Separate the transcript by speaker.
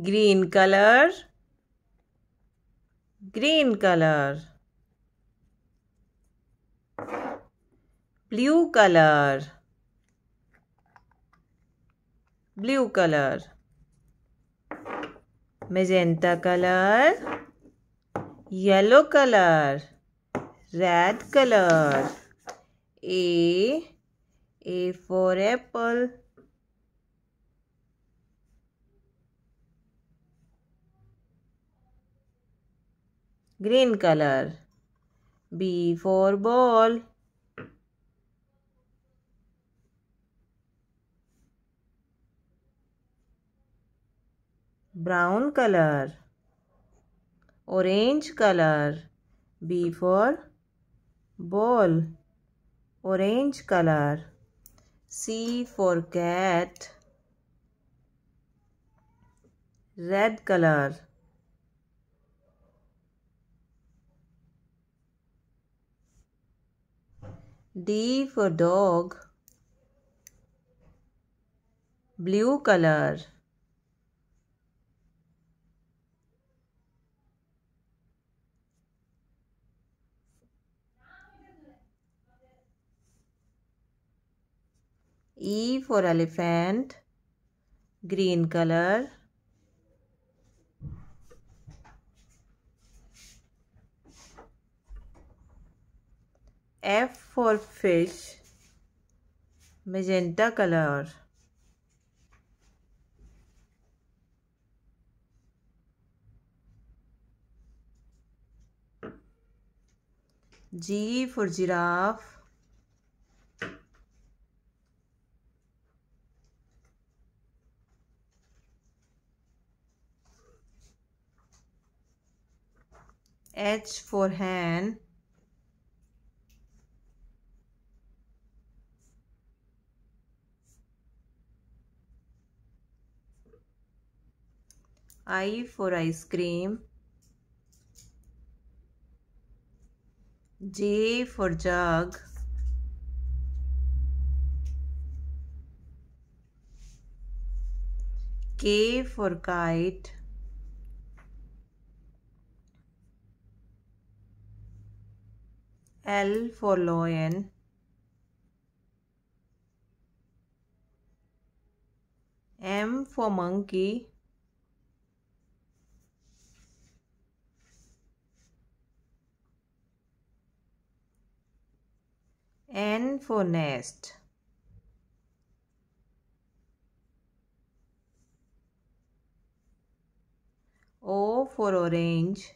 Speaker 1: green color green color blue color blue color magenta color yellow color red color a a for apple green color b for ball brown color orange color b for ball orange color c for cat red color D for dog. Blue color. E for elephant. Green color. F for fish, magenta color. G for giraffe. H for hand. I for ice cream, J for jug, K for kite, L for lion, M for monkey, N for nest. O for orange.